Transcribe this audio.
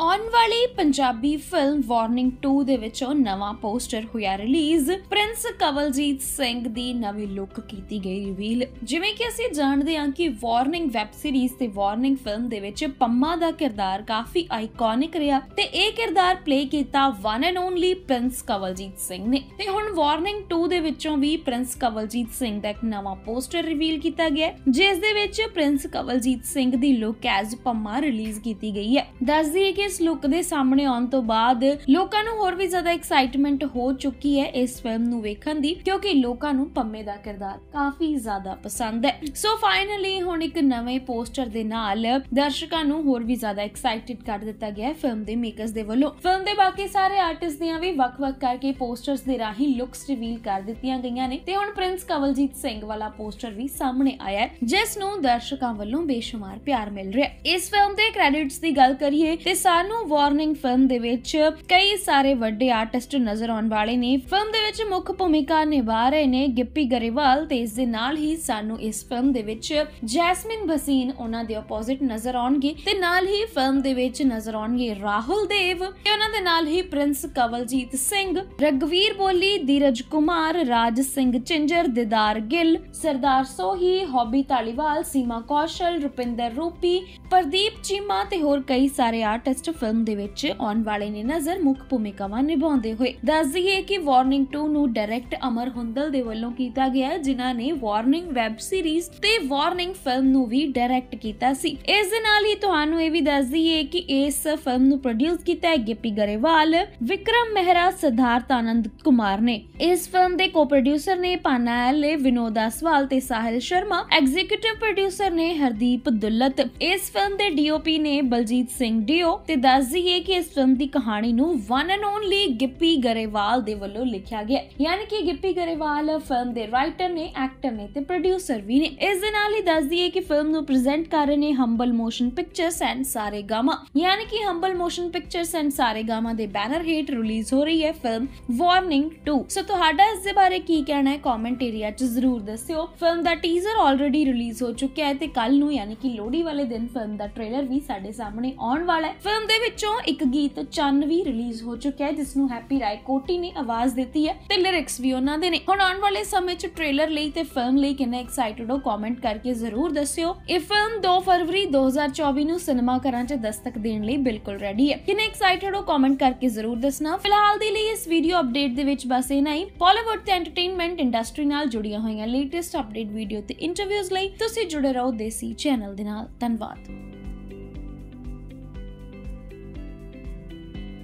ਆਉਣ ਵਾਲੀ Punjabi film warning 2 ਦੇ ਵਿੱਚੋਂ ਨਵਾਂ ਪੋਸਟਰ ਹੋਇਆ ਰਿਲੀਜ਼ ਪ੍ਰਿੰਸ ਕਵਲਜੀਤ ਸਿੰਘ ਦੀ ਨਵੀਂ ਲੁੱਕ ਕੀਤੀ ਗਈ ਰਿਵੀਲ ਜਿਵੇਂ ਕਿ ਅਸੀਂ ਜਾਣਦੇ ਹਾਂ ਕਿ ਵਾਰਨਿੰਗ ਵੈਬ ਸੀਰੀਜ਼ ਤੇ ਵਾਰਨਿੰਗ ਫਿਲਮ ਦੇ ਵਿੱਚ ਪੰਮਾ ਦਾ ਕਿਰਦਾਰ ਕਾਫੀ ਆਈਕੋਨਿਕ ਰਿਹਾ ਤੇ ਇਹ ਕਿਰਦਾਰ ਪਲੇ ਕੀਤਾ one and only prince Kawaljeet Singh ਨੇ ਤੇ ਹੁਣ ਵਾਰਨਿੰਗ 2 ਦੇ ਵਿੱਚੋਂ ਵੀ ਪ੍ਰਿੰਸ ਕਵਲਜੀਤ ਸਿੰਘ ਦਾ ਇੱਕ ਨਵਾਂ ਪੋਸਟਰ ਰਿਵੀਲ ਕੀਤਾ ਗਿਆ ਜਿਸ ਦੇ ਵਿੱਚ ਪ੍ਰਿੰਸ ਕਵਲਜੀਤ ਸਿੰਘ ਦੀ ਲੁੱਕ ਐਜ਼ ਪੰਮਾ ਰਿਲੀਜ਼ ਕੀਤੀ ਗਈ ਹੈ ਦੱਸਦੀ ਹੈ ਕਿ ਇਸ ਲੁੱਕ ਦੇ ਸਾਹਮਣੇ ਆਉਣ ਤੋਂ ਬਾਅਦ ਲੋਕਾਂ ਨੂੰ ਹੋਰ ਵੀ ਜ਼ਿਆਦਾ ਐਕਸਾਈਟਮੈਂਟ ਹੋ ਚੁੱਕੀ ਹੈ ਇਸ ਫਿਲਮ ਨੂੰ ਵੇਖਣ ਦੀ ਕਿਉਂਕਿ ਲੋਕਾਂ ਨੂੰ ਪੰਮੇ ਦਾ ਕਿਰਦਾਰ ਕਾਫੀ ਜ਼ਿਆਦਾ ਪਸੰਦ ਹੈ ਸੋ ਫਾਈਨਲੀ ਹੁਣ ਇੱਕ ਨਵੇਂ ਪੋਸਟਰ ਦੇ ਨਾਲ ਦਰਸ਼ਕਾਂ ਨੂੰ ਹੋਰ ਵੀ ਜ਼ਿਆਦਾ ਐਕਸਾਈਟਿਡ ਕਰ ਦਿੱਤਾ ਗਿਆ ਹੈ ਫਿਲਮ ਦੇ ਮੇਕਰਸ ਦੇ ਵੱਲੋਂ ਫਿਲਮ ਦੇ ਬਾਕੀ ਸਾਰੇ ਆਰਟਿਸਟ ਦੀਆਂ ਵੀ ਵੱਖ-ਵੱਖ ਕਰਕੇ ਪੋਸਟਰਸ ਦੇ ਰਾਹੀਂ ਲੁੱਕਸ ਰਿਵੀਲ ਕਰ ਦਿੱਤੀਆਂ ਗਈਆਂ ਨੇ ਤੇ ਹੁਣ ਪ੍ਰਿੰਸ ਕਵਲਜੀਤ ਸਿੰਘ ਵਾਲਾ ਪੋਸਟਰ ਵੀ ਸਾਹਮਣੇ ਆਇਆ ਹੈ ਜਿਸ ਨੂੰ ਦਰਸ਼ਕਾਂ ਵੱਲੋਂ ਬੇਸ਼ੁਮਾਰ ਪਿਆਰ ਮਿਲ ਰਿਹਾ ਹੈ ਇਸ ਫਿਲਮ ਦੇ ਕ੍ਰੈਡਿਟਸ ਦੀ ਗੱਲ ਕਰੀਏ ਤੇ ਸਾਰੇ ਸਾਨੂੰ ਵਾਰਨਿੰਗ ਫਿਲਮ ਦੇ ਵਿੱਚ ਕਈ ਸਾਰੇ ਵੱਡੇ ਆਰਟਿਸਟ ਨਜ਼ਰ ਆਉਣ ਵਾਲੇ ਨੇ ਫਿਲਮ ਦੇ ਵਿੱਚ ਮੁੱਖ ਭੂਮਿਕਾ ਨਿਭਾ ਰਹੇ ਨੇ ਗਿੱਪੀ ਗਰੇਵਾਲ ਤੇ ਇਸ ਦੇ ਨਾਲ ਹੀ ਸਾਨੂੰ ਇਸ ਫਿਲਮ ਦੇ ਵਿੱਚ ਜੈਸਮਿਨ ਬਸੀਨ ਉਹਨਾਂ ਦੇ ਆਪੋਜ਼ਿਟ ਨਜ਼ਰ ਆਉਣਗੇ ਤੇ ਨਾਲ ਹੀ ਫਿਲਮ ਦੇ ਵਿੱਚ ਨਜ਼ਰ ਆਉਣਗੇ ਰਾਹੁਲ ਦੇਵ ਤੇ ਉਹਨਾਂ ਦੇ ਨਾਲ ਹੀ ਪ੍ਰਿੰਸ ਕਵਲਜੀਤ ਸਿੰਘ ਰਗਵੀਰ ਬੋਲੀ ਧੀਰਜ ਕੁਮਾਰ ਰਾਜ ਸਿੰਘ ਚਿੰਜਰ ਦਿਦਾਰ ਗਿੱਲ ਸਰਦਾਰ ਸੋਹੀ ਹੌਬੀ ਤਾਲੀਵਾਲ ਸੀਮਾ ਕੌਸ਼ਲ ਰੁਪਿੰਦਰ ਰੂਪੀ ਪ੍ਰਦੀਪ ਚੀਮਾ ਤੇ ਹੋਰ ਕਈ ਸਾਰੇ ਆਰਟਿਸਟ ਫਿਲਮ ਦੇ ਵਿੱਚ ਆਉਣ ਵਾਲੇ ਨੇ ਨਜ਼ਰ ਮੁੱਖ ਭੂਮਿਕਾਵਾਂ ਨਿਭਾਉਂਦੇ ਹੋਏ ਦੱਸ ਦਈਏ ਕਿ ਵਾਰਨਿੰਗ 2 ਨੂੰ ਡਾਇਰੈਕਟ ਅਮਰ ਹੁੰਦਲ ਦੇ ਵੱਲੋਂ ਕੀਤਾ ਗਿਆ ਜਿਨ੍ਹਾਂ ਨੇ ਵਾਰਨਿੰਗ ਵੈਬ ਸੀਰੀਜ਼ ਤੇ ਵਾਰਨਿੰਗ ਫਿਲਮ ਨੂੰ ਵੀ ਡਾਇਰੈਕਟ ਕੀਤਾ ਸੀ ਇਸ ਦੇ ਨਾਲ ਹੀ ਤੁਹਾਨੂੰ ਇਹ ਵੀ ਦੱਸ ਦਈਏ ਕਿ ਇਸ ਫਿਲਮ ਨੂੰ ਪ੍ਰੋਡਿਊਸ ਕੀਤਾ ਹੈ ਗਿੱਪੀ ਗਰੇਵਾਲ ਵਿਕਰਮ ਮਹਿਰਾ ਸਿਧਾਰਥ ਆਨੰਦ ਕੁਮਾਰ ਨੇ ਇਸ ਫਿਲਮ ਦੇ ਕੋ-ਪ੍ਰੋਡਿਊਸਰ ਨੇ ਪਾਨਾ ਲੇ ਵਿਨੋਦ ਅਸਵਾਲ ਤੇ ਸਾਹਿਲ ਸ਼ਰਮਾ ਐਗਜ਼ੀਕਿਊਟਿਵ ਪ੍ਰੋਡਿਊਸਰ ਨੇ ਹਰਦੀਪ ਦੁੱਲਤ ਇਸ ਫਿਲਮ ਦੇ ਡੀਓਪੀ ਨੇ ਬਲਜੀਤ ਸਿੰਘ ਡੀਓ ਤੇ ਦੱਸ ਦਈਏ ਕਿ ਇਸ ਫਿਲਮ ਦੀ ਕਹਾਣੀ ਨੂੰ one and only Gippy Grewal ਦੇ ਵੱਲੋਂ ਲਿਖਿਆ ਗਿਆ ਯਾਨੀ ਕਿ ਗਿੱਪੀ ਗਰੇਵਾਲ ਫਿਲਮ ਦੇ ਰਾਈਟਰ ਨੇ ਐਕਟਰ ਨੇ ਤੇ ਪ੍ਰੋਡਿਊਸਰ ਵੀ ਨੇ ਇਸ ਦੇ ਨਾਲ ਹੀ ਦੱਸ ਦਈਏ ਕਿ ਫਿਲਮ ਨੂੰ ਪ੍ਰੈਜ਼ੈਂਟ ਕਰ ਰਹੇ ਨੇ ਹੰਬਲ ਮੋਸ਼ਨ ਪਿਕਚਰਸ ਐਂਡ ਸਾਰੇ ਗਾਮਾ ਯਾਨੀ ਕਿ ਹੰਬਲ ਮੋਸ਼ਨ ਪਿਕਚਰਸ ਐਂਡ ਸਾਰੇ ਗਾਮਾ ਦੇ ਬੈਨਰ ਹੇਟ ਰਿਲੀਜ਼ ਹੋ ਰਹੀ ਹੈ ਫਿਲਮ ਵਾਰਨਿੰਗ 2 ਸੋ ਤੁਹਾਡਾ ਇਸ ਦੇ ਬਾਰੇ ਕੀ ਕਹਿਣਾ ਹੈ ਕਮੈਂਟ ਏਰੀਆ 'ਚ ਜ਼ਰੂਰ ਦੱਸਿਓ ਫਿਲਮ ਦਾ ਟੀਜ਼ਰ ਆਲਰੇਡੀ ਰਿਲੀਜ਼ ਹੋ ਚੁੱਕਿਆ ਹੈ ਤੇ ਕੱਲ ਨੂੰ ਯਾਨੀ ਕਿ ਲੋਹੜੀ ਵਾਲੇ ਦਿਨ ਫਿਲਮ ਦਾ ਟ੍ਰੇਲਰ ਵੀ ਸਾਡੇ ਸਾਹਮਣੇ ਆਉਣ ਵਾਲਾ ਹੈ ਫਿਲਮ ਦੇ ਵਿੱਚੋਂ ਇੱਕ ਗੀਤ ਚੰਨ ਵੀ ਰਿਲੀਜ਼ ਹੋ ਚੁੱਕਿਆ ਹੈ ਜਿਸ ਨੂੰ ਹੈਪੀ ਰਾਏ ਕੋਟੀ ਨੇ ਆਵਾਜ਼ ਦਿੱਤੀ ਹੈ ਤੇ ਲਿਰਿਕਸ ਵੀ ਉਹਨਾਂ ਦੇ ਨੇ ਹੁਣ ਆਉਣ ਵਾਲੇ ਸਮੇਂ 'ਚ ਟ੍ਰੇਲਰ ਲਈ ਤੇ ਫਿਲਮ ਲਈ ਕਿੰਨਾ ਐਕਸਾਈਟਡ ਹੋ ਕਮੈਂਟ ਕਰਕੇ ਜ਼ਰੂਰ ਦੱਸਿਓ ਇਹ ਫਿਲਮ 2 ਫਰਵਰੀ 2024 ਨੂੰ ਸਿਨੇਮਾ ਘਰਾਂ 'ਚ ਦਸਤਕ ਦੇਣ ਲਈ ਬਿਲਕੁਲ ਰੈਡੀ ਹੈ ਕਿੰਨੇ ਐਕਸਾਈਟਡ ਹੋ ਕਮੈਂਟ ਕਰਕੇ ਜ਼ਰੂਰ ਦੱਸਣਾ ਫਿਲਹਾਲ ਦੇ ਲਈ ਇਸ ਵੀਡੀਓ ਅਪਡੇਟ ਦੇ ਵਿੱਚ ਬਸ ਇਹ ਨਹੀਂ ਬਾਲੀਵੁੱਡ ਤੇ ਐਂਟਰਟੇਨਮੈਂਟ ਇੰਡਸਟਰੀ ਨਾਲ ਜੁੜੀਆਂ ਹੋਈਆਂ ਲੇਟੈਸਟ ਅਪਡੇਟ ਵੀਡੀਓ ਤੇ ਇੰਟਰਵਿਊਜ਼ ਲਈ ਤੁਸੀਂ ਜੁੜੇ ਰਹੋ ਦੇਸੀ ਚੈਨਲ ਦੇ ਨਾਲ ਧੰਨਵਾਦ